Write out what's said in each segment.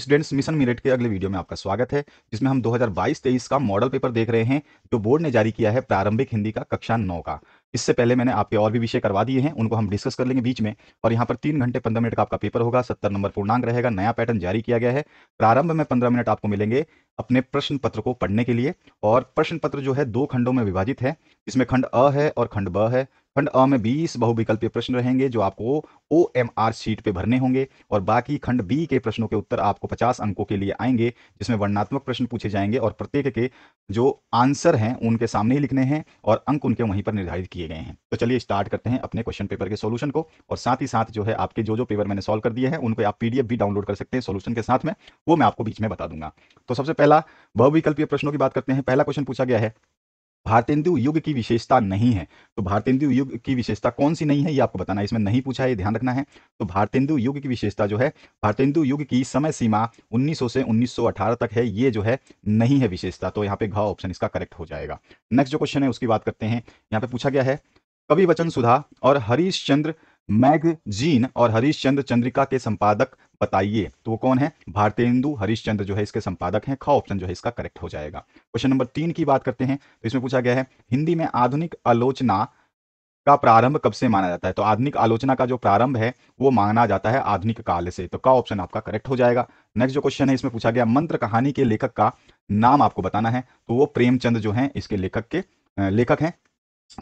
students mission minute के अगले video में आपका स्वागत है जिसमें हम 2022-23 का मॉडल पेपर देख रहे हैं जो बोर्ड ने जारी किया है प्रारंभिक हिंदी का कक्षा नौ का इससे पहले मैंने आपके और भी विषय करवा दिए हैं उनको हम डिस्कस कर लेंगे बीच में और यहाँ पर तीन घंटे पंद्रह मिनट का आपका पेपर होगा सत्तर नंबर पूर्णांक रहेगा नया पैटर्न जारी किया गया है प्रारंभ में पंद्रह मिनट आपको मिलेंगे अपने प्रश्न पत्र को पढ़ने के लिए और प्रश्न पत्र जो है दो खंडों में विभाजित है इसमें खंड अ है और खंड ब है खंड अ में 20 बहुविकल्पीय प्रश्न रहेंगे जो आपको ओ एम आर शीट पे भरने होंगे और बाकी खंड बी के प्रश्नों के उत्तर आपको 50 अंकों के लिए आएंगे जिसमें वर्णात्मक प्रश्न पूछे जाएंगे और प्रत्येक के जो आंसर हैं उनके सामने ही लिखने हैं और अंक उनके वहीं पर निर्धारित किए गए हैं तो चलिए स्टार्ट करते हैं अपने क्वेश्चन पेपर के सोल्यूशन को और साथ ही साथ जो है आपके जो जो पेपर मैंने सोल्व कर दिए हैं उनको आप पी भी डाउनलोड कर सकते हैं सोल्यूशन के साथ में वो मैं आपको बीच में बता दूंगा तो सबसे पहला बहुविकल्पीय प्रश्नों की बात करते हैं पहला क्वेश्चन पूछा गया है भारतेंदु युग की विशेषता नहीं है तो भारतेंदु युग की विशेषता कौन सी नहीं है ये आपको बताना है इसमें नहीं पूछा है ध्यान रखना है तो भारतेंदु युग की विशेषता जो है भारतेंदु युग की समय सीमा 1900 से 1918 तक है ये जो है नहीं है विशेषता तो यहाँ पे घ ऑप्शन इसका करेक्ट हो जाएगा नेक्स्ट जो क्वेश्चन है उसकी बात करते हैं यहाँ पे पूछा गया है कवि वचन सुधा और हरीश चंद्र मैगजीन और हरीश चंद्र चंद्रिका के संपादक बताइए तो वो कौन है भारतेंदु हरिश्चंद्र जो है इसके संपादक हैं खा ऑप्शन जो है इसका करेक्ट हो जाएगा क्वेश्चन नंबर तीन की बात करते हैं तो इसमें पूछा गया है हिंदी में आधुनिक आलोचना का प्रारंभ कब से माना जाता है तो आधुनिक आलोचना का जो प्रारंभ है वो माना जाता है आधुनिक काल से तो का ऑप्शन आपका करेक्ट हो जाएगा नेक्स्ट जो क्वेश्चन है इसमें पूछा गया मंत्र कहानी के लेखक का नाम आपको बताना है तो वो प्रेमचंद जो है इसके लेखक के लेखक है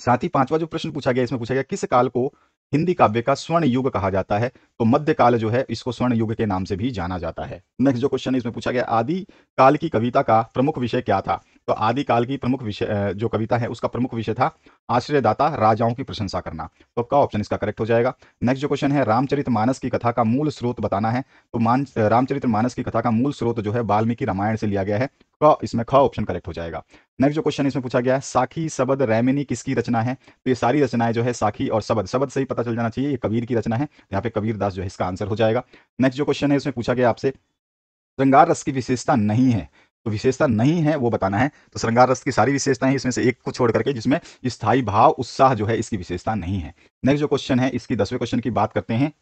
साथ ही पांचवा जो प्रश्न पूछा गया इसमें पूछा गया किस काल को हिंदी काव्य का स्वर्ण युग कहा जाता है तो मध्यकाल जो है इसको स्वर्ण युग के नाम से भी जाना जाता है नेक्स्ट जो क्वेश्चन इसमें पूछा गया आदि काल की कविता का प्रमुख विषय क्या था तो आदिकाल की प्रमुख विषय जो कविता है उसका प्रमुख विषय था आश्रयदाता राजाओं की प्रशंसा करना तो आपका ऑप्शन इसका करेक्ट हो जाएगा नेक्स्ट जो क्वेश्चन है रामचरित मानस की कथा का मूल स्रोत बताना है तो मान रामचरित मानस की कथा का मूल स्रोत जो है वाल्मीकि रामायण से लिया गया है तो इसमें ख ऑप्शन करेक्ट हो जाएगा नेक्स्ट जो क्वेश्चन इसमें पूछा गया है साखी सबद रैमिनी किसकी रचना है तो ये सारी रचनाएं जो है साखी और सबद सबद से ही पता चल जाना चाहिए ये कबीर की रचना है यहाँ पे कबीर दास जो है इसका आंसर हो जाएगा नेक्स्ट जो क्वेश्चन है इसमें पूछा गया आपसे श्रृंगार रस की विशेषता नहीं है विशेषता नहीं है वो बताना है तो श्रृंगार रस की सारी विशेषताएं इसमें से एक को छोड़ करके जिसमें स्थायी भाव उत्साह जो है इसकी विशेषता नहीं है नेक्स्ट जो क्वेश्चन है इसकी दसवें क्वेश्चन की बात करते हैं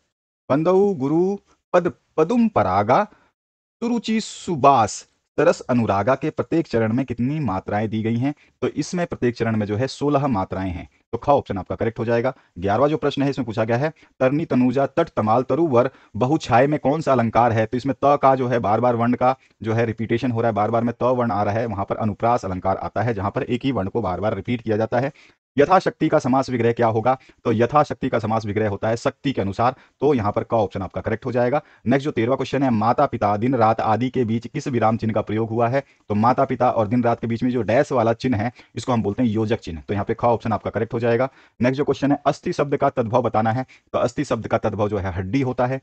पंदऊ गुरु पद पदुम परागा सुरुचि सुबास तरस अनुरागा के प्रत्येक चरण में कितनी मात्राएं दी गई हैं तो इसमें प्रत्येक चरण में जो है सोलह मात्राएं हैं तो खा ऑप्शन आपका करेक्ट हो जाएगा ग्यारहवा जो प्रश्न है इसमें पूछा गया है तरनी तनुजा तट तमाल तरुवर बहु छाए में कौन सा अलंकार है तो इसमें त का जो है बार बार वर्ण का जो है रिपीटेशन हो रहा है बार बार में त वर्ण आ रहा है वहां पर अनुप्रास अलंकार आता है जहां पर एक ही वर्ण को बार बार रिपीट किया जाता है यथाशक्ति का समास विग्रह क्या होगा तो यथाशक्ति का समास विग्रह होता है शक्ति के अनुसार तो यहाँ पर का ऑप्शन आपका करेक्ट हो जाएगा नेक्स्ट जो तेरवा क्वेश्चन है माता पिता दिन रात आदि के बीच किस विराम चिन्ह का प्रयोग हुआ है तो माता पिता और दिन रात के बीच में जो डैश वाला चिन्ह है इसको हम बोलते हैं योजक चिन्ह तो यहाँ पे ख ऑप्शन आपका करेक्ट हो जाएगा नेक्स्ट जो क्वेश्चन है अस्थि शब्द का तद्भव बताना है तो अस्थि शब्द का तद्भव जो है हड्डी होता है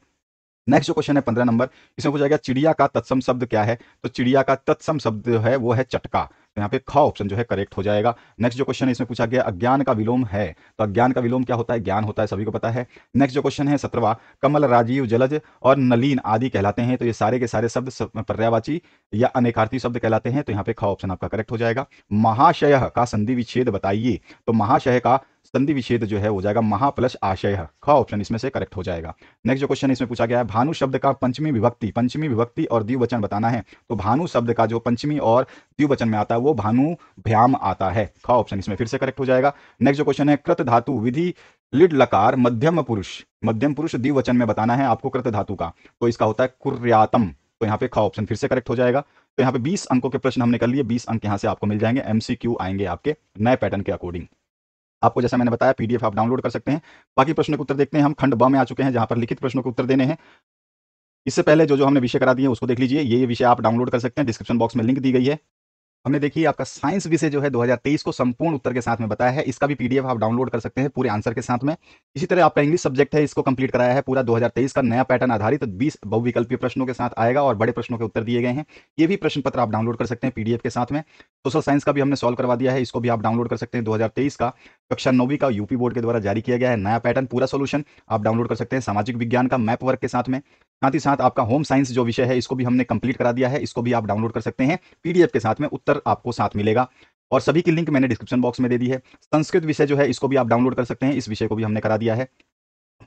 नेक्स्ट जो क्वेश्चन है पंद्रह नंबर इसमें पूछा गया चिड़िया का तत्सम शब्द क्या है तो चिड़िया का तत्सम शब्द जो है वो है चटका तो यहाँ पे ख ऑप्शन जो है करेक्ट हो जाएगा नेक्स्ट जो क्वेश्चन है इसमें पूछा गया अज्ञान का विलोम है तो अज्ञान का विलोम क्या होता है ज्ञान होता है सभी को पता है नेक्स्ट जो क्वेश्चन है सत्रवा कमल राजीव जलज और नलीन आदि कहलाते हैं तो ये सारे के सारे शब्द पर्यावाची या अनेकार्थी शब्द कहलाते हैं तो यहाँ पे ख ऑप्शन आपका करेक्ट हो जाएगा महाशय का संधि विच्छेद बताइए तो महाशय का संधि विच्छेद जो है हो जाएगा महा प्लस आशय ख ऑप्शन इसमें से करेक्ट हो जाएगा नेक्स्ट जो क्वेश्चन इसमें पूछा गया है भानु शब्द का पंचमी विभक्ति पंचमी विभक्ति और द्विवचन बताना है तो भानु शब्द का जो पंचमी और द्व्यु वचन में आता है वो भानु भ्याम आता है खा ऑप्शन इसमें फिर से करेक्ट हो जाएगा नेक्स्ट जो क्वेश्चन है कृत धातु विधि लिड लकार मध्यम पुरुष मध्यम पुरुष द्विवचन में बताना है आपको कृत धातु का तो इसका होता है कुर्यातम तो यहाँ पे खा ऑप्शन फिर से करेक्ट हो जाएगा तो यहाँ पे 20 अंकों के प्रश्न हमने कर लिए 20 अंक यहाँ से आपको मिल जाएंगे एमसीक्यू आएंगे आपके नए पैटर्न के अकॉर्डिंग आपको जैसा मैंने बताया पीडीएफ आप डाउनलोड कर सकते हैं बाकी प्रश्नों के उत्तर देखते हैं हम खंड ब में आ चुके हैं जहां पर लिखित प्रश्नों के उत्तर देने हैं इससे पहले जो जो हमने विषय करा दिए उसको देख लीजिए ये विषय आप डाउनलोड कर सकते हैं डिस्क्रिप्शन बॉक्स में लिंक दी गई है हमने देखिए आपका साइंस विषय जो है 2023 को संपूर्ण उत्तर के साथ में बताया है इसका भी पीडीएफ आप डाउनलोड कर सकते हैं पूरे आंसर के साथ में इसी तरह आपका इंग्लिश सब्जेक्ट है इसको कंप्लीट कराया है पूरा 2023 का नया पैटर्न आधारित तो 20 बहुविकल्पीय प्रश्नों के साथ आएगा और बड़े प्रश्नों के उत्तर दिए गए हैं ये भी प्रश्न पत्र आप डाउनलोड कर सकते हैं पीडीएफ के साथ में सोशल साइंस का भी हमने सॉल्व करवा दिया है इसको भी आप डाउनलोड कर सकते हैं दो का कक्षा नौवीं का यूपी बोर्ड के द्वारा जारी किया गया है नया पैटर्न पूरा सोल्यूशन आप डाउनलोड कर सकते हैं सामाजिक विज्ञान का मैप वर्क के साथ में साथ ही साथ आपका होम साइंस जो विषय है इसको भी हमने कंप्लीट करा दिया है इसको भी आप डाउनलोड कर सकते हैं पीडीएफ के साथ में उत्तर आपको साथ मिलेगा और सभी की लिंक मैंने डिस्क्रिप्शन बॉक्स में दे दी है संस्कृत विषय जो है इसको भी आप डाउनलोड कर सकते हैं इस विषय को भी हमने करा दिया है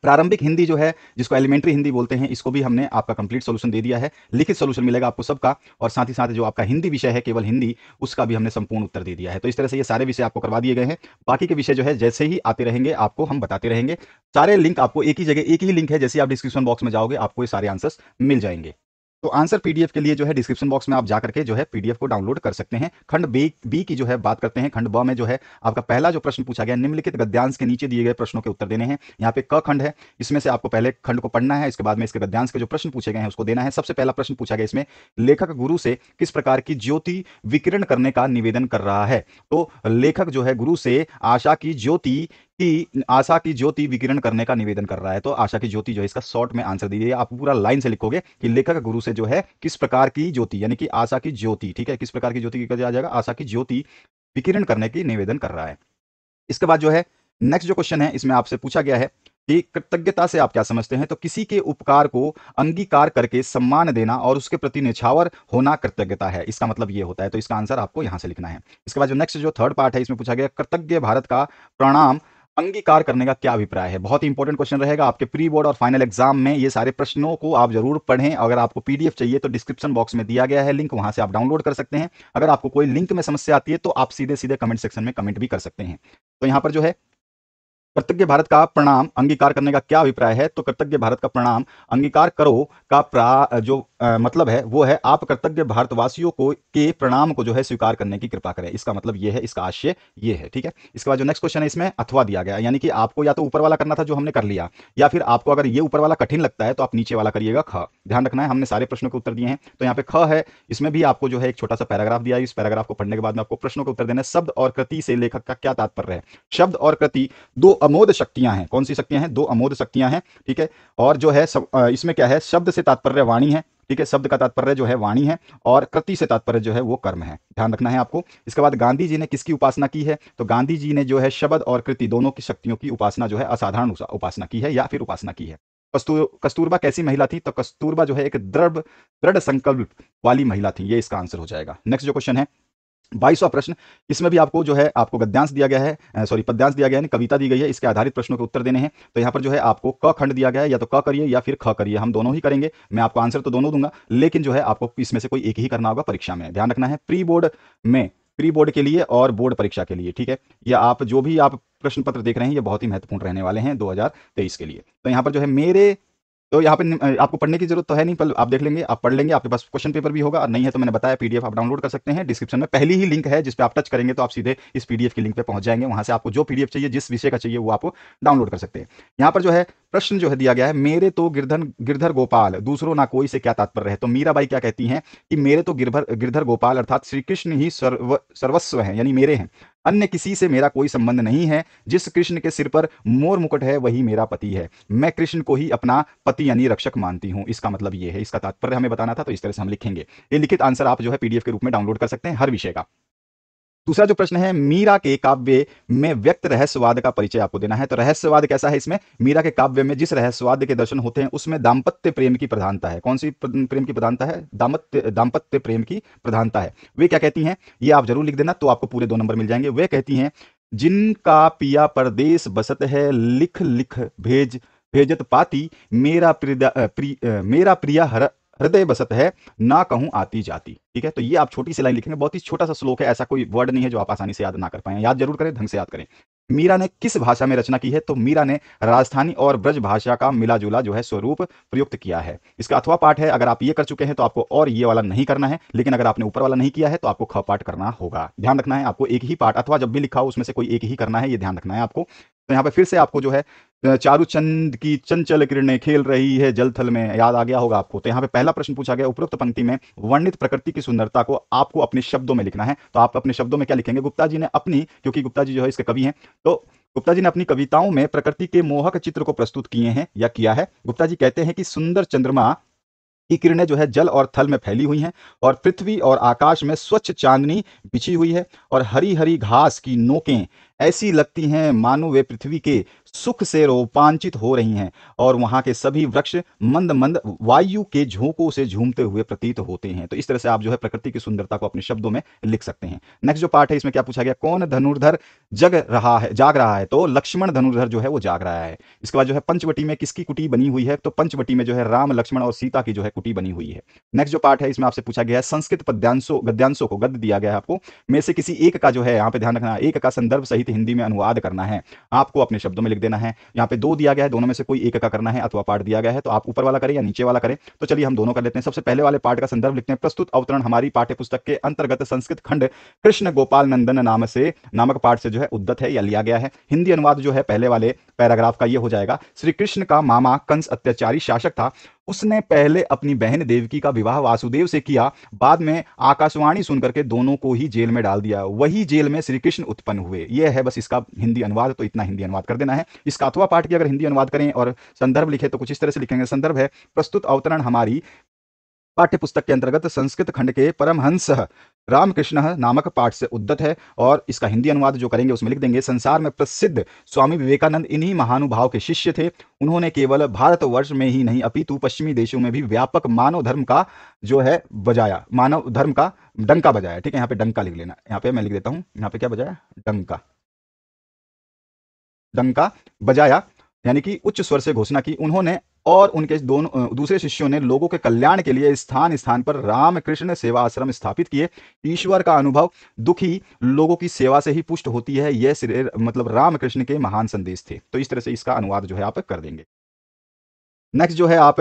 प्रारंभिक हिंदी जो है जिसको एलिमेंट्री हिंदी बोलते हैं इसको भी हमने आपका कंप्लीट सोल्यूशन दे दिया है लिखित सोल्यूशन मिलेगा आपको सबका और साथ ही साथ जो आपका हिंदी विषय है केवल हिंदी उसका भी हमने संपूर्ण उत्तर दे दिया है तो इस तरह से ये सारे विषय आपको करवा दिए गए हैं बाकी के विषय जो है जैसे ही आते रहेंगे आपको हम बताते रहेंगे सारे लिंक आपको एक ही जगह एक ही लिंक है जैसे आप डिस्क्रिप्शन बॉक्स में जाओगे आपको ये सारे आंसर्स मिल जाएंगे तो आंसर पीडीएफ के लिए जो है डिस्क्रिप्शन बॉक्स में आप जाकर के जो है पीडीएफ को डाउनलोड कर सकते हैं खंड बी बी की जो है बात करते हैं खंड ब में जो है आपका पहला जो प्रश्न पूछा गया निम्नलिखित गद्यांश के नीचे दिए गए प्रश्नों के उत्तर देने हैं यहाँ पे क खंड है इसमें से आपको पहले खंड को पढ़ना है इसके बाद में इसके गद्यांश के जो प्रश्न पूछे गए हैं उसको देना है सबसे पहला प्रश्न पूछा गया इसमें लेखक गुरु से किस प्रकार की ज्योति विकिरण करने का निवेदन कर रहा है तो लेखक जो है गुरु से आशा की ज्योति कि आशा की ज्योति विकिरण करने का निवेदन कर रहा है तो आशा की ज्योति जो है इसका शॉर्ट में आंसर दीजिए आप पूरा लाइन से लिखोगे कि लेखक गुरु से जो है किस प्रकार की ज्योति यानी कि आशा की ज्योति ठीक है किस प्रकार की ज्योति आ जाएगा आशा की ज्योति विकिरण करने की निवेदन कर रहा है इसके बाद जो है नेक्स्ट जो क्वेश्चन है इसमें आपसे पूछा गया है कि कृतज्ञता से आप क्या समझते हैं तो किसी के उपकार को अंगीकार करके सम्मान देना और उसके प्रति निछावर होना कृतज्ञता है इसका मतलब ये होता है तो इसका आंसर आपको यहां से लिखना है इसके बाद जो नेक्स्ट जो थर्ड पार्ट है इसमें पूछा गया कृतज्ञ भारत का प्रणाम अंगीकार करने का क्या अभिप्राय है बहुत ही इंपॉर्टेंट क्वेश्चन रहेगा आपके प्री बोर्ड और फाइनल एग्जाम में ये सारे प्रश्नों को आप जरूर पढ़ें अगर आपको पीडीएफ चाहिए तो डिस्क्रिप्शन बॉक्स में दिया गया है लिंक वहां से आप डाउनलोड कर सकते हैं अगर आपको कोई लिंक में समस्या आती है तो आप सीधे सीधे कमेंट सेक्शन में कमेंट भी कर सकते हैं तो यहाँ पर जो है कर्तव्य भारत का प्रणाम अंगीकार करने का क्या अभिप्राय है तो कर्तव्य भारत का प्रणाम अंगीकार करो का प्रा जो आ, मतलब है वो है आप कर्तव्य भारतवासियों को के प्रणाम को जो है स्वीकार करने की कृपा करें इसका मतलब ये है इसका आशय ये है ठीक है इसके बाद जो नेक्स्ट क्वेश्चन है इसमें अथवा दिया गया यानी कि आपको या तो ऊपर वाला करना था जो हमने कर लिया या फिर आपको अगर ये ऊपर वाला कठिन लगता है तो आप नीचे वाला करिएगा ख ध्यान रखना है हमने सारे प्रश्नों के उत्तर दिए हैं तो यहाँ पे ख है इसमें भी आपको जो है एक छोटा सा पैराग्राफ दिया है इस पैराग्राफ को पढ़ने के बाद में आपको प्रश्नों के उत्तर देना शब्द और कृति से लेखक का क्या तात्पर्य है शब्द और कृति दो अमोद शक्तियां हैं कौन सी शक्तियां हैं दो अमोद शक्तियां हैं ठीक है और जो है इसमें क्या है शब्द से तात्पर्य वाणी है ठीक है शब्द का तात्पर्य जो है वाणी है और कृति से तात्पर्य जो है वो कर्म है ध्यान रखना है आपको इसके बाद गांधी जी ने किसकी उपासना की है तो गांधी जी ने जो है शब्द और कृति दोनों की शक्तियों की उपासना जो है असाधारण उपासना की है या फिर उपासना की है कस्तूर कस्तूरबा कैसी महिला थी तो कस्तूरबा जो है एक दृढ़ दृढ़ संकल्प वाली महिला थी ये इसका आंसर हो जाएगा नेक्स्ट जो क्वेश्चन है बाईसवा प्रश्न इसमें भी आपको जो है आपको गद्यांश दिया गया है सॉरी पद्यांश दिया गया है कविता दी गई है इसके आधारित प्रश्नों के उत्तर देने हैं तो यहाँ पर जो है आपको क खंड दिया गया है या तो क करिए या फिर ख करिए हम दोनों ही करेंगे मैं आपको आंसर तो दोनों दूंगा लेकिन जो है आपको इसमें से कोई एक ही करना होगा परीक्षा में ध्यान रखना है प्री बोर्ड में प्री बोर्ड के लिए और बोर्ड परीक्षा के लिए ठीक है या आप जो भी आप प्रश्न पत्र देख रहे हैं ये बहुत ही महत्वपूर्ण रहने वाले हैं दो के लिए तो यहाँ पर जो है मेरे तो यहाँ पे आपको पढ़ने की जरूरत तो है नहीं पर आप देख लेंगे आप पढ़ लेंगे आपके पास क्वेश्चन पेपर भी होगा और नहीं है तो मैंने बताया पीडीएफ आप डाउनलोड कर सकते हैं डिस्क्रिप्शन में पहली ही लिंक है जिस पे आप टच करेंगे तो आप सीधे इस पीडीएफ की लिंक पे पहुंच जाएंगे वहां से आपको जो पीडीएफ चाहिए जिस विषय का चाहिए वो आप डाउनलोड कर सकते हैं यहाँ पर जो है प्रश्न जो है दिया गया है मेरे तो गिरधन गिरधर गोपाल दूसरों ना कोई से क्या तात्पर्य है तो मीराबाई क्या कहती है कि मेरे तो गिरधर गिरधर गोपाल अर्थात श्री कृष्ण ही सर्व सर्वस्व है यानी मेरे हैं अन्य किसी से मेरा कोई संबंध नहीं है जिस कृष्ण के सिर पर मोर मुकुट है वही मेरा पति है मैं कृष्ण को ही अपना पति यानी रक्षक मानती हूं इसका मतलब यह है इसका तात्पर्य हमें बताना था तो इस तरह से हम लिखेंगे ये लिखित आंसर आप जो है पीडीएफ के रूप में डाउनलोड कर सकते हैं हर विषय का दूसरा जो प्रश्न है मीरा के काव्य में व्यक्त रहस्यवाद का परिचय आपको देना है तो रहस्यवाद कैसा है इसमें मीरा के काव्य में जिस रहस्यवाद के दर्शन होते हैं उसमें दाम्पत्य प्रेम की प्रधानता है कौन सी प्रेम की प्रधानता है दाम्पत्य दाम्पत्य प्रेम की प्रधानता है वे क्या कहती हैं ये आप जरूर लिख देना तो आपको पूरे दो नंबर मिल जाएंगे वे कहती हैं जिनका पिया परदेश बसत है लिख लिख भेज भेजत पाती मेरा प्रिया प्रि, मेरा प्रिया हर हृदय बसत है ना कहूं आती जाती ठीक है तो ये आप छोटी सी लाइन लिखेंगे बहुत ही छोटा सा श्लोक है ऐसा कोई वर्ड नहीं है जो आप आसानी से याद ना कर पाए याद जरूर करें ढंग से याद करें मीरा ने किस भाषा में रचना की है तो मीरा ने राजस्थानी और ब्रज भाषा का मिला जुला जो है स्वरूप प्रयुक्त किया है इसका अथवा पाठ है अगर आप ये कर चुके हैं तो आपको और ये वाला नहीं करना है लेकिन अगर आपने ऊपर वाला नहीं किया है तो आपको ख पाठ करना होगा ध्यान रखना है आपको एक ही पाठ अथवा जब भी लिखा हो उसमें से कोई एक ही करना है ये ध्यान रखना है आपको तो यहाँ पे फिर से आपको जो है चारू चंद की चंचल किरणें खेल रही है जलथल में याद आ गया होगा आपको तो यहाँ पे पहला प्रश्न पूछा गया उपरोक्त पंक्ति में वर्णित प्रकृति की सुंदरता को आपको अपने शब्दों में लिखना है तो आप अपने शब्दों में क्या लिखेंगे गुप्ता जी ने अपनी क्योंकि गुप्ता जी जो है इसके कवि हैं तो गुप्ता जी ने अपनी कविताओं में प्रकृति के मोहक चित्र को प्रस्तुत किए हैं या किया है गुप्ता जी कहते हैं कि सुंदर चंद्रमा की किरणें जो है जल और थल में फैली हुई हैं और पृथ्वी और आकाश में स्वच्छ चांदनी बिछी हुई है और हरी हरी घास की नोकें ऐसी लगती हैं मानो वे पृथ्वी के सुख से रोपांचित हो रही हैं और वहां के सभी वृक्ष मंद मंद वायु के झोंकों से झूमते हुए प्रतीत होते हैं तो इस तरह से आप जो है प्रकृति की सुंदरता को अपने शब्दों में लिख सकते हैं नेक्स्ट जो पार्ट है इसमें क्या पूछा गया कौन धनुर्धर जग रहा है जाग रहा है तो लक्ष्मण धनुर्धर जो है वो जाग रहा है इसके बाद जो है पंचवटी में किसकी कुटी बनी हुई है तो पंचवटी में जो है राम लक्ष्मण और सीता की जो है कुटी बनी हुई है नेक्स्ट जो पार्ट है इसमें आपसे पूछा गया है संस्कृत पद्यांशो गद्यांशों को गद दिया गया है आपको में से किसी एक का जो है यहाँ पे ध्यान रखना एक का संदर्भ सही संस्कृत हिंदी में अनुवाद करना है आपको अपने शब्दों में लिख देना है यहाँ पे दो दिया गया है दोनों में से कोई एक का करना है अथवा पार्ट दिया गया है तो आप ऊपर वाला करें या नीचे वाला करें तो चलिए हम दोनों कर लेते हैं सबसे पहले वाले पार्ट का संदर्भ लिखते हैं प्रस्तुत अवतरण हमारी पाठ्य पुस्तक के अंतर्गत संस्कृत खंड कृष्ण गोपाल नंदन नाम से नामक पाठ से जो है उद्दत है या लिया गया है हिंदी अनुवाद जो है पहले वाले पैराग्राफ का ये हो जाएगा श्री कृष्ण का मामा कंस अत्याचारी शासक था उसने पहले अपनी बहन देवकी का विवाह वासुदेव से किया बाद में आकाशवाणी सुनकर के दोनों को ही जेल में डाल दिया वही जेल में श्री कृष्ण उत्पन्न हुए यह है बस इसका हिंदी अनुवाद तो इतना हिंदी अनुवाद कर देना है इसका अथवा पाठ की अगर हिंदी अनुवाद करें और संदर्भ लिखे तो कुछ इस तरह से लिखेंगे संदर्भ है प्रस्तुत अवतरण हमारी पाठ्य पुस्तक के अंतर्गत संस्कृत खंड के परमहंस रामकृष्ण नामक पाठ से उद्दत है और इसका हिंदी अनुवाद जो करेंगे उसमें लिख देंगे संसार में प्रसिद्ध स्वामी विवेकानंद इन्हीं महानुभाव के शिष्य थे उन्होंने केवल भारतवर्ष में ही नहीं अपितु पश्चिमी देशों में भी व्यापक मानव धर्म का जो है बजाया मानव धर्म का डंका बजाया ठीक है यहाँ पे डंका लिख लेना यहाँ पे मैं लिख देता हूँ यहाँ पे क्या बजाया डंका डंका बजाया यानी कि उच्च स्वर से घोषणा की उन्होंने और उनके दोनों दूसरे शिष्यों ने लोगों के कल्याण के लिए स्थान स्थान पर रामकृष्ण सेवा आश्रम स्थापित किए ईश्वर का अनुभव दुखी लोगों की सेवा से ही पुष्ट होती है यह मतलब रामकृष्ण के महान संदेश थे तो इस तरह से इसका अनुवाद जो है आप कर देंगे नेक्स्ट जो है आप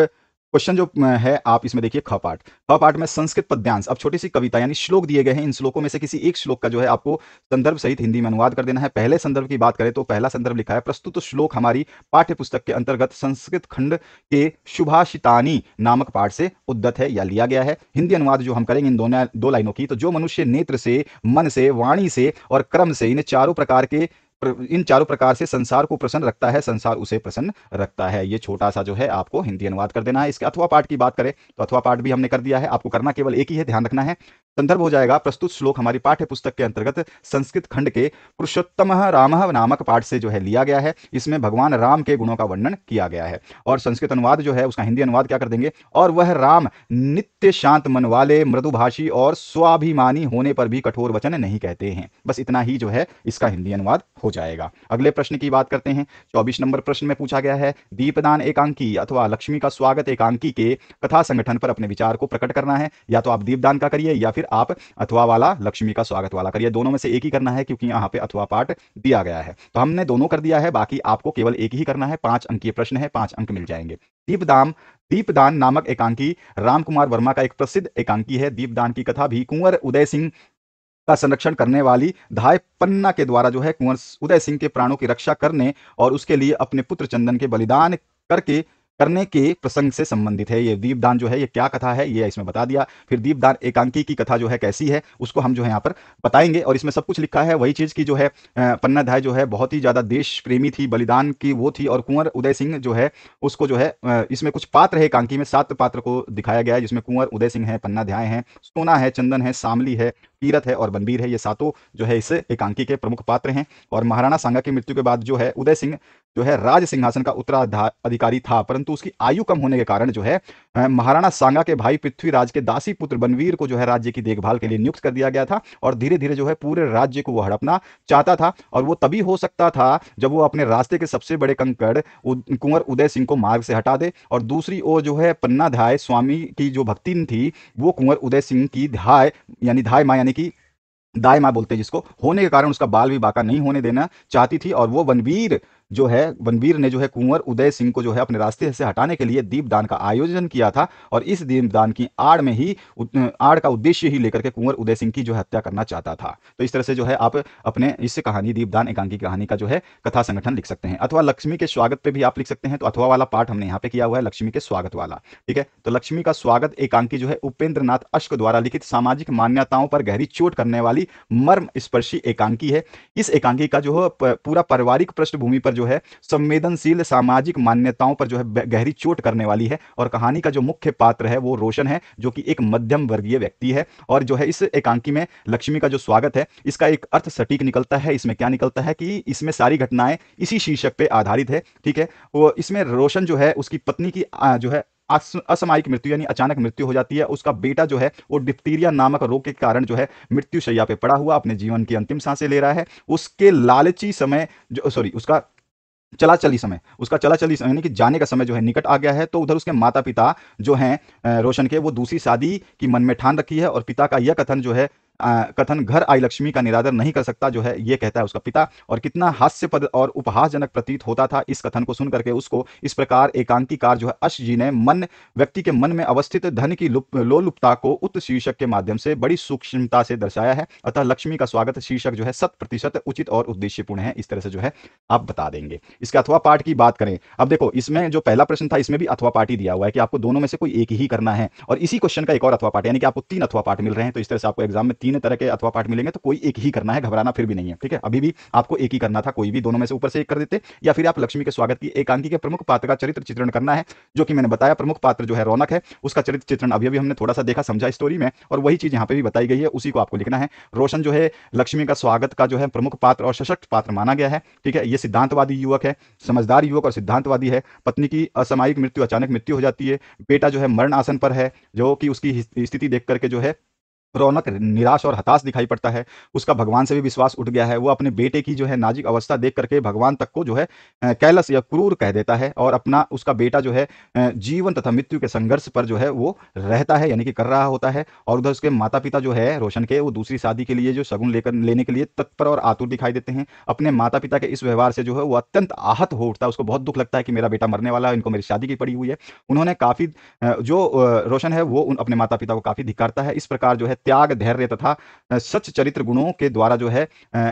क्वेश्चन जो है आप इसमें देखिए ख पाठ ख पाठ में संस्कृत पद्यांश अब छोटी सी कविता यानी श्लोक दिए गए हैं इन श्लोकों में से किसी एक श्लोक का जो है आपको संदर्भ सहित हिंदी में अनुवाद कर देना है पहले संदर्भ की बात करें तो पहला संदर्भ लिखा है प्रस्तुत श्लोक हमारी पाठ्य पुस्तक के अंतर्गत संस्कृत खंड के शुभाषितानी नामक पाठ से उद्दत है या लिया गया है हिंदी अनुवाद जो हम करेंगे इन दोनों दो लाइनों की तो जो मनुष्य नेत्र से मन से वाणी से और क्रम से इन चारों प्रकार के इन चारों प्रकार से संसार को प्रसन्न रखता है संसार उसे प्रसन्न रखता है ये छोटा सा जो है आपको हिंदी अनुवाद कर देना है इसके अथवा पाठ की बात करें तो अथवा पाठ भी हमने कर दिया है आपको करना केवल एक ही है ध्यान रखना है संदर्भ हो जाएगा प्रस्तुत श्लोक हमारी पाठ्य पुस्तक के अंतर्गत संस्कृत खंड के पुरुषोत्तम राम नामक पाठ से जो है लिया गया है इसमें भगवान राम के गुणों का वर्णन किया गया है और संस्कृत अनुवाद जो है उसका हिंदी अनुवाद क्या कर देंगे और वह राम नित्य शांत मन वाले मृदुभाषी और स्वाभिमानी होने पर भी कठोर वचन नहीं कहते हैं बस इतना ही जो है इसका हिंदी अनुवाद हो जाएगा अगले प्रश्न की बात करते हैं चौबीस नंबर प्रश्न में पूछा गया है दीपदान एकांकी अथवा लक्ष्मी का स्वागत एकांकी के कथा संगठन पर अपने विचार को प्रकट करना है या तो आप दीपदान का करिए या फिर आप अथवा वाला लक्ष्मी का स्वागत वाला करिए दोनों में से एक ही करना है क्योंकि यहाँ पे अथवा पाठ दिया गया है तो हमने दोनों कर दिया है बाकी आपको केवल एक ही करना है पांच अंकीय प्रश्न है पांच अंक मिल जाएंगे दीपदान दीपदान नामक एकांकी रामकुमार वर्मा का एक प्रसिद्ध एकांकी है दीपदान की कथा भी कुंवर उदय सिंह का संरक्षण करने वाली धाय पन्ना के द्वारा जो है कुंवर उदय सिंह के प्राणों की रक्षा करने और उसके लिए अपने पुत्र चंदन के बलिदान करके करने के प्रसंग से संबंधित है ये दीपदान जो है ये क्या कथा है ये इसमें बता दिया फिर दीपदान एकांकी की कथा जो है कैसी है उसको हम जो है यहाँ पर बताएंगे और इसमें सब कुछ लिखा है वही चीज़ की जो है पन्नाध्याय जो है बहुत ही ज़्यादा देश प्रेमी थी बलिदान की वो थी और कुंवर उदय सिंह जो है उसको जो है इसमें कुछ पात्र है एकांकी में सात पात्र को दिखाया गया है जिसमें कुंवर उदय सिंह है पन्नाध्याय है सोना है चंदन है सामली है पीरत है और बनबीर है ये सातों जो है इस एकांकी के प्रमुख पात्र हैं और महाराणा सांगा की मृत्यु के बाद जो है उदय सिंह जो है राज सिंहासन का उत्तराधिकारी था परंतु उसकी आयु कम होने के कारण जो है महाराणा सांगा के भाई पृथ्वीराज के दासी पुत्र बनवीर को जो है राज्य की देखभाल के लिए नियुक्त कर दिया गया था और धीरे धीरे जो है पूरे राज्य को वो हड़पना चाहता था और वो तभी हो सकता था जब वो अपने रास्ते के सबसे बड़े कंकड़ कुंवर उदय सिंह को मार्ग से हटा दे और दूसरी ओर जो है धाय स्वामी की जो भक्ति थी वो कुंवर उदय सिंह की धाय यानी धाय माँ यानी कि दाय माँ बोलते हैं जिसको होने के कारण उसका बाल भी बाका नहीं होने देना चाहती थी और वो वनवीर जो है वनवीर ने जो है कुंवर उदय सिंह को जो है अपने रास्ते से हटाने के लिए दीपदान का आयोजन किया था और इस दीपदान की आड़ में ही आड़ का उद्देश्य ही लेकर के कुंवर उदय सिंह की जो हत्या करना चाहता था तो इस तरह से जो है आप अपने इस कहानी दीपदान एकांकी कहानी का जो है कथा संगठन लिख सकते हैं अथवा लक्ष्मी के स्वागत पे भी आप लिख सकते हैं तो अथवा वाला पाठ हमने यहाँ पे किया हुआ है लक्ष्मी के स्वागत वाला ठीक है तो लक्ष्मी का स्वागत एकांकी जो है उपेंद्र नाथ अश्क द्वारा लिखित सामाजिक मान्यताओं पर गहरी चोट करने वाली मर्म स्पर्शी एकांकी है इस एकांकी का जो पूरा पारिवारिक पृष्ठभूमि पर जो जो है संवेदनशील सामाजिक मान्यताओं पर जो है गहरी चोट करने वाली है और कहानी का जो मुख्य पात्र है वो रोशन है जो कि एक मध्यम वर्गीय व्यक्ति है और जो है इस एकांकी में लक्ष्मी का जो स्वागत है इसका एक अर्थ सटीक निकलता है इसमें क्या निकलता है कि इसमें सारी घटनाएं इसी शीर्षक पर आधारित है ठीक है वो इसमें रोशन जो है उसकी पत्नी की जो है असामायिक मृत्यु यानी अचानक मृत्यु हो जाती है उसका बेटा जो है वो डिप्टीरिया नामक रोग के कारण जो है मृत्यु शैया पे पड़ा हुआ अपने जीवन की अंतिम सांसें ले रहा है उसके लालची समय जो सॉरी उसका चला चली समय उसका चला चली समय यानी कि जाने का समय जो है निकट आ गया है तो उधर उसके माता पिता जो हैं रोशन के वो दूसरी शादी की मन में ठान रखी है और पिता का यह कथन जो है कथन घर आई लक्ष्मी का निरादर नहीं कर सकता जो है ये कहता है उसका पिता और कितना हास्यपद और उपहासजनक प्रतीत होता था इस कथन को सुन करके उसको इस प्रकार एकांकीकार जो है अश जी ने मन व्यक्ति के मन में अवस्थित धन की लोलुपता को उत्त शीर्षक के माध्यम से बड़ी सूक्ष्मता से दर्शाया है अतः लक्ष्मी का स्वागत शीर्षक जो है शत प्रतिशत उचित और उद्देश्यपूर्ण है इस तरह से जो है आप बता देंगे इसके अथवा पाठ की बात करें अब देखो इसमें जो पहला प्रश्न था इसमें भी अथवा पाठ ही दिया हुआ है कि आपको दोनों में से कोई एक ही करना है और इसी क्वेश्चन का एक और अथवा पाठ यानी कि आपको तीन अथवा पाठ मिल रहे हैं तो इस तरह से आपको एग्जाम में तीन तरह के अथवा पार्ट मिलेंगे तो कोई एक ही करना है घबराना फिर भी नहीं है ठीक है अभी भी आपको एक ही करना था कोई भी दोनों में से ऊपर से एक कर देते या फिर आप लक्ष्मी के स्वागत की एकांकी के प्रमुख पात्र का चरित्र चित्रण करना है जो कि मैंने बताया प्रमुख पात्र जो है रौनक है उसका चरित्र चित्रण अभी अभी हमने थोड़ा सा देखा समझा स्टोरी में और वही चीज यहाँ पे भी बताई गई है उसी को आपको लिखना है रोशन जो है लक्ष्मी का स्वागत का जो है प्रमुख पात्र और सशक्त पात्र माना गया है ठीक है ये सिद्धांतवादी युवक है समझदार युवक और सिद्धांतवादी है पत्नी की असामायिक मृत्यु अचानक मृत्यु हो जाती है बेटा जो है मरण आसन पर है जो कि उसकी स्थिति देख करके जो है रौनक निराश और हताश दिखाई पड़ता है उसका भगवान से भी विश्वास उठ गया है वो अपने बेटे की जो है नाजिक अवस्था देख करके भगवान तक को जो है कैलस या क्रूर कह देता है और अपना उसका बेटा जो है जीवन तथा मृत्यु के संघर्ष पर जो है वो रहता है यानी कि कर रहा होता है और उधर उसके माता पिता जो है रोशन के वो दूसरी शादी के लिए जो शगुन लेकर लेने के लिए तत्पर और आतुर दिखाई देते हैं अपने माता पिता के इस व्यवहार से जो है वो अत्यंत आहत हो उठता है उसको बहुत दुख लगता है कि मेरा बेटा मरने वाला है इनको मेरी शादी की पड़ी हुई है उन्होंने काफ़ी जो रोशन है वो उन अपने माता पिता को काफ़ी धिकारता है इस प्रकार जो है त्याग धैर्य तथा सच चरित्र गुणों के द्वारा जो है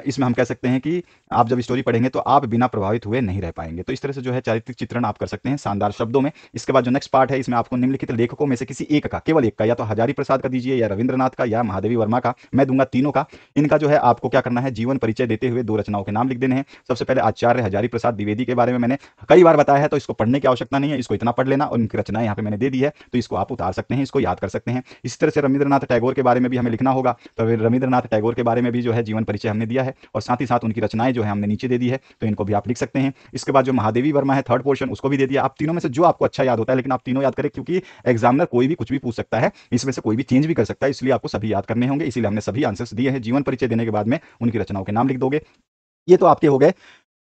इसमें हम कह सकते हैं कि आप जब स्टोरी पढ़ेंगे तो आप बिना प्रभावित हुए नहीं रह पाएंगे तो इस तरह से जो है चारित्रिक चित्रण आप कर सकते हैं शानदार शब्दों में इसके बाद जो नेक्स्ट पार्ट है इसमें आपको निम्नलिखित लेखकों में से किसी एक का केवल एक का या तो हजारी प्रसाद का दीजिए या रविंद्रनाथ का या महादेवी वर्मा का मैं दूंगा तीनों का इनका जो है आपको क्या करना है जीवन परिचय देते हुए दो रचनाओं के नाम लिख देने हैं सबसे पहले आचार्य हजारी प्रसाद द्विवेदी के बारे में मैंने कई बार बताया है तो इसको पढ़ने की आवश्यकता नहीं है इसको इतना पढ़ लेना और उनकी रचना यहाँ पे मैंने दे दी है तो इसको आप उतार सकते हैं इसको याद कर सकते हैं इस तरह से रविंद्रनाथ टैगोर के बारे बारे में भी हमें लिखना होगा तो रविंद्रनाथ टैगोर के बारे में भी जो है जीवन परिचय हमने दिया है और साथ ही साथ उनकी रचनाएं जो है हमने नीचे दे दी है तो इनको भी आप लिख सकते हैं इसके बाद जो महादेवी वर्मा है थर्ड पोर्शन उसको भी दे दिया आप तीनों में से जो आपको अच्छा याद होता है लेकिन आप तीनों याद करें क्योंकि एग्जामिनर कोई भी कुछ भी पूछ सकता है इसमें से कोई भी चेंज भी कर सकता है इसलिए आपको सभी याद करने होंगे इसलिए हमने सभी आंसर्स दिए हैं जीवन परिचय देने के बाद में उनकी रचनाओं के नाम लिख दोगे ये तो आपके हो गए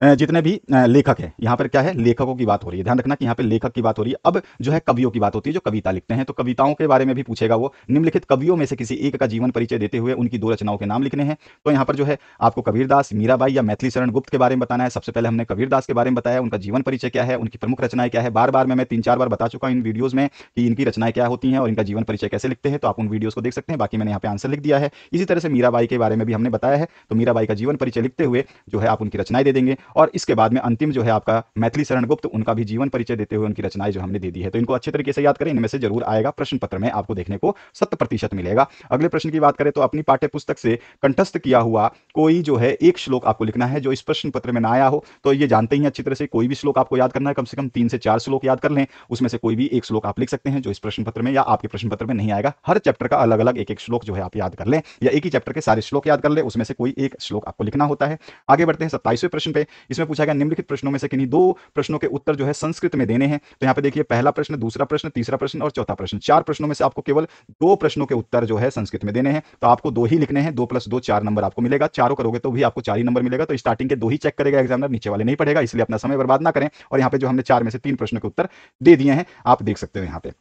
जितने भी लेखक हैं यहाँ पर क्या है लेखकों की बात हो रही है ध्यान रखना कि यहाँ पे लेखक की बात हो रही है अब जो है कवियों की बात होती है जो कविता लिखते हैं तो कविताओं के बारे में भी पूछेगा वो निम्नलिखित कवियों में से किसी एक का जीवन परिचय देते हुए उनकी दो रचनाओं के नाम लिखने हैं तो यहाँ पर जो है आपको कबीरदास मीराबाई या मैथिली शरण गुप्त के बारे में बताना है सबसे पहले हमने कबीरदास के बारे में बताया उनका जीवन परिचय क्या है उनकी प्रमुख रचनाएं क्या है बार बार मैं तीन चार बार बता चुका हूँ इन वीडियोज में कि इनकी रचनाएं क्या होती हैं और इनका जीवन परिचय कैसे लिखते हैं तो आप उन वीडियोज को देख सकते हैं बाकी मैंने यहाँ पे आंसर लिख दिया है इसी तरह से मीराबाई के बारे में भी हमने बताया है तो मीराबाई का जीवन परिचय लिखते हुए जो है आप उनकी रचनाएं दे देंगे और इसके बाद में अंतिम जो है आपका मैथिली शरण गुप्त उनका भी जीवन परिचय देते हुए उनकी रचनाएं जो हमने दे दी है तो इनको अच्छे तरीके से याद करें इनमें से जरूर आएगा प्रश्न पत्र में आपको देखने को सत प्रतिशत मिलेगा अगले प्रश्न की बात करें तो अपनी पाठ्य पुस्तक से कंठस्थ किया हुआ कोई जो है एक श्लोक आपको लिखना है जो इस प्रश्न पत्र में ना आया हो तो ये जानते ही अच्छी तरह से कोई भी श्लोक आपको याद करना है कम से कम तीन से चार श्लोक याद कर लें उसमें से कोई भी एक श्लोक आप लिख सकते हैं जो इस प्रश्न पत्र में या आपके प्रश्न पत्र में नहीं आएगा हर चैप्टर का अलग अलग एक एक श्लोक जो है आप याद कर लें या एक ही चैप्टर के सारे श्लोक याद कर लें उसमें से कोई एक श्लोक आपको लिखना होता है आगे बढ़ते हैं सत्ताईसवें प्रश्न पे इसमें पूछा गया निम्नलिखित प्रश्नों में से किन्हीं दो प्रश्नों के उत्तर जो है संस्कृत में देने हैं तो यहाँ पे देखिए पहला प्रश्न दूसरा प्रश्न तीसरा प्रश्न और चौथा प्रश्न चार प्रश्नों में से आपको केवल दो प्रश्नों के उत्तर जो है संस्कृत में देने हैं तो आपको दो ही लिखने हैं दो प्लस दो चार नंबर आपको मिलेगा चारों करोगे तो भी आपको चार ही नंबर मिलेगा तो स्टार्टिंग के दो ही चेक करेगा एग्जामिनर नीचे वाले नहीं पड़ेगा इसलिए अपना समय बर्बाद ना करें और यहाँ पे जो हमने चार में से तीन प्रश्नों के उत्तर दे दिए हैं आप देख सकते हो यहाँ पे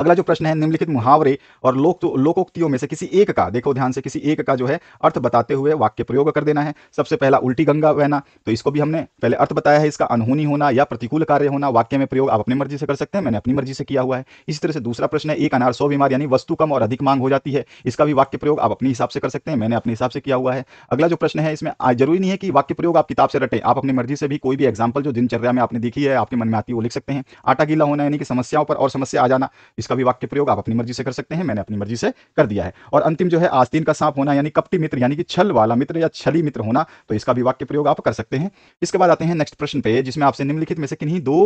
अगला जो प्रश्न है निम्नलिखित मुहावरे और लोक तो, लोकोक्तियों में से किसी एक का देखो ध्यान से किसी एक का जो है अर्थ बताते हुए वाक्य प्रयोग कर देना है सबसे पहला उल्टी गंगा बहना तो इसको भी हमने पहले अर्थ बताया है इसका अनहोनी होना या प्रतिकूल कार्य होना वाक्य में प्रयोग आप अपनी मर्जी से कर सकते हैं मैंने अपनी मर्जी से किया हुआ है इसी तरह से दूसरा प्रश्न है एक अनार सौ बीमार यानी वस्तु कम और अधिक मांग हो जाती है इसका भी वाक्य प्रयोग आप अपने हिसाब से कर सकते हैं मैंने अपने हिसाब से किया हुआ है अगला जो प्रश्न है इसमें जरूरी नहीं है कि वाक्य प्रयोग आप किताब से रटें आप अपनी मर्जी से भी कोई भी एग्जाम्पल जो दिनचर्या में आपने देखी है आपके मन में आती है वो लिख सकते हैं आटा गीला होना यानी कि समस्याओं पर और समस्या आ जाना इसका भी वाक्य प्रयोग आप अपनी मर्जी से कर सकते हैं मैंने अपनी मर्जी से कर दिया है और अंतिम जो है आस्तीन का सांप होना यानी कपटी मित्र यानी कि छल वाला मित्र या छली मित्र होना तो इसका भी वाक्य प्रयोग आप कर सकते हैं इसके बाद आते हैं नेक्स्ट प्रश्न पे जिसमें आपसे निम्नलिखित में से किन्हीं दो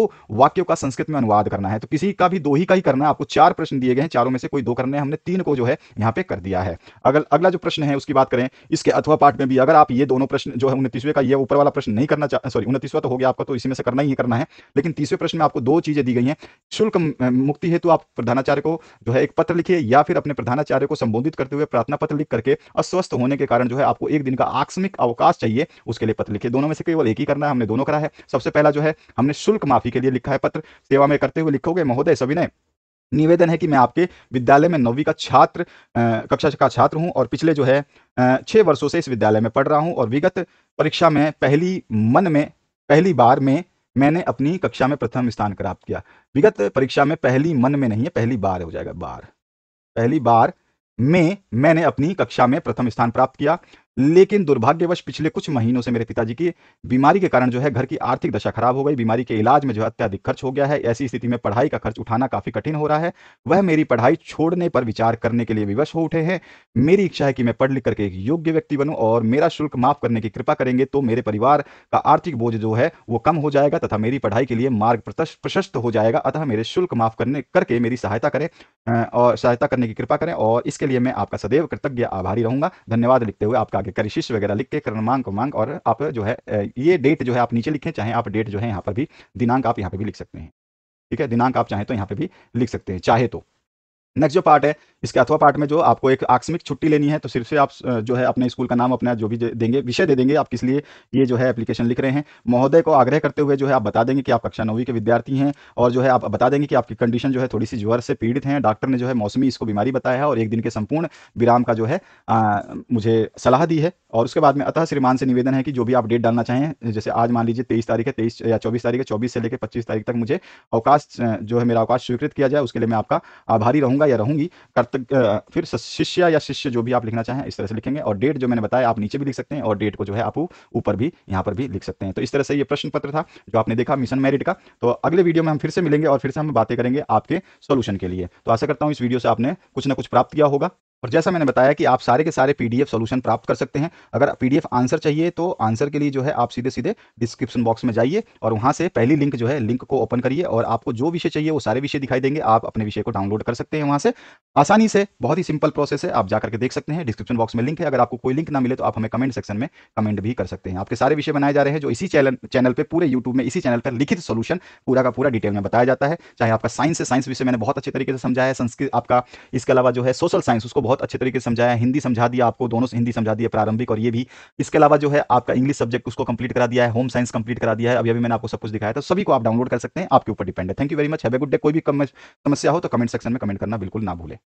वाक्यों का संस्कृत में अनुवाद करना है तो किसी का भी दो ही का ही करना है आपको चार प्रश्न दिए गए हैं चारों में से कोई दो करने हमने तीन को जो है यहाँ पे कर दिया है अगर अगला जो प्रश्न है उसकी बात करें इसके अथवा पाठ में भी अगर आप ये दोनों प्रश्न जो है उनतीसवें का ये ऊपर वाला प्रश्न नहीं करना सॉरी उन्तीसवा तो हो गया आपका तो इसी में से करना ही करना है लेकिन तीसरे प्रश्न में आपको दो चीजें दी गई हैं शुल्क मुक्ति हेतु आप प्रधानाचार्य को जो है एक पत्र लिखिए या फिर अपने प्रधानाचार्य को संबोधित करते हुए प्रार्थना पत्र लिख करके अस्वस्थ होने के कारण जो है आपको एक दिन का आकस्मिक अवकाश चाहिए उसके लिए पत्र लिखिए दोनों में से केवल एक ही करना है हमने दोनों करा है सबसे पहला जो है हमने शुल्क माफी के लिए लिखा है पत्र सेवा में करते हुए लिखोगे महोदय सविनय निवेदन है कि मैं आपके विद्यालय में नौवीं का छात्र कक्षा का छात्र हूं और पिछले जो है छह वर्षों से इस विद्यालय में पढ़ रहा हूं और विगत परीक्षा में पहली मन में पहली बार में मैंने अपनी कक्षा में प्रथम स्थान प्राप्त किया विगत परीक्षा में पहली मन में नहीं है पहली बार हो जाएगा बार पहली बार में मैंने अपनी कक्षा में प्रथम स्थान प्राप्त किया लेकिन दुर्भाग्यवश पिछले कुछ महीनों से मेरे पिताजी की बीमारी के कारण जो है घर की आर्थिक दशा खराब हो गई बीमारी के इलाज में जो है अत्याधिक खर्च हो गया है ऐसी स्थिति में पढ़ाई का खर्च उठाना काफी कठिन हो रहा है वह मेरी पढ़ाई छोड़ने पर विचार करने के लिए विवश हो उठे हैं मेरी इच्छा है कि मैं पढ़ लिख करके एक योग्य व्यक्ति बनू और मेरा शुल्क माफ करने की कृपा करेंगे तो मेरे परिवार का आर्थिक बोझ जो है वो कम हो जाएगा तथा मेरी पढ़ाई के लिए मार्ग प्रशस्त हो जाएगा अतः मेरे शुल्क माफ करने करके मेरी सहायता करें और सहायता करने की कृपा करें और इसके लिए मैं आपका सदैव कृतज्ञ आभारी रहूंगा धन्यवाद लिखते हुए आपका आगे करिशिश वगैरह लिख के क्रमांक मांग और आप जो है ये डेट जो है आप नीचे लिखें चाहे आप डेट जो है यहाँ पर भी दिनांक आप यहाँ पर भी लिख सकते हैं ठीक है दिनांक आप चाहें तो यहाँ पर भी लिख सकते हैं चाहे तो नेक्स्ट जो पार्ट है इसके अथवा पार्ट में जो आपको एक आकस्मिक छुट्टी लेनी है तो सिर्फ से आप जो है अपने स्कूल का नाम अपना जो भी देंगे विषय दे देंगे आप किस लिए ये जो है एप्लीकेशन लिख रहे हैं महोदय को आग्रह करते हुए जो है आप बता देंगे कि आप कक्षा नौवीं के विद्यार्थी हैं और जो है आप बता देंगे कि आपकी कंडीशन जो है थोड़ी सी ज्वर से पीड़ित हैं डॉक्टर ने जो है मौसमी इसको बीमारी बताया है और एक दिन के संपूर्ण विराम का जो है मुझे सलाह दी है और उसके बाद में अतः श्रीमान से निवेदन है कि जो भी आप डेट डालना चाहें जैसे आज मान लीजिए तेईस तारीख है तेईस या चौबीस तारीख है चौबीस से लेकर पच्चीस तारीख तक मुझे अवकाश जो है मेरा अवकाश स्वीकृत किया जाए उसके लिए मैं आपका आभारी रहूँगा रहूंगा या रहूंगी कर्तव्य फिर शिष्य या शिष्य जो भी आप लिखना चाहें इस तरह से लिखेंगे और डेट जो मैंने बताया आप नीचे भी लिख सकते हैं और डेट को जो है आप ऊपर भी यहाँ पर भी लिख सकते हैं तो इस तरह से ये प्रश्न पत्र था जो आपने देखा मिशन मेरिट का तो अगले वीडियो में हम फिर से मिलेंगे और फिर से हम बातें करेंगे आपके सोल्यूशन के लिए तो आशा करता हूँ इस वीडियो से आपने कुछ ना कुछ प्राप्त किया होगा और जैसा मैंने बताया कि आप सारे के सारे पीडीएफ सॉल्यूशन प्राप्त कर सकते हैं अगर पीडीएफ आंसर चाहिए तो आंसर के लिए जो है आप सीधे सीधे डिस्क्रिप्शन बॉक्स में जाइए और वहां से पहली लिंक जो है लिंक को ओपन करिए और आपको जो विषय चाहिए वो सारे विषय दिखाई देंगे आप अपने विषय को डाउनलोड कर सकते हैं वहां से आसानी से बहुत ही सिंपल प्रोसेस है आप जाकर के देख सकते हैं डिस्क्रिप्शन बॉक्स में लिंक है अगर आपको कोई लिंक ना मिले तो आप हमें कमेंट सेक्शन में कमेंट भी कर सकते हैं आपके सारे विषय बनाए जा रहे हैं जो इसी चैनल चैनल पर पूरे यूट्यूब में इसी चैनल पर लिखित सोल्यूशन पूरा का पूरा डिटेल में बताया जाता है चाहे आपका साइंस है साइंस विषय मैंने बहुत अच्छे तरीके से समझाया है संस्कृत आपका इसके अलावा जो है सोशल साइंस उसको बहुत बहुत अच्छे तरीके से समझाया हिंदी समझा दिया आपको दोनों से हिंदी समझा दिया प्रारंभिक और ये भी इसके अलावा जो है आपका इंग्लिश सब्जेक्ट उसको कंप्लीट करा दिया है होम साइंस कंप्लीट करा दिया है अभी अभी मैंने आपको सब कुछ दिखाया था तो सभी को आप डाउनलोड कर सकते हैं आपके ऊपर डिपेंड है थैंक यू वेरी मच है गुड डे कोई भी समस्या हो तो कमेंट सेक्शन में कमेंट करना बिल्कुल ना भूले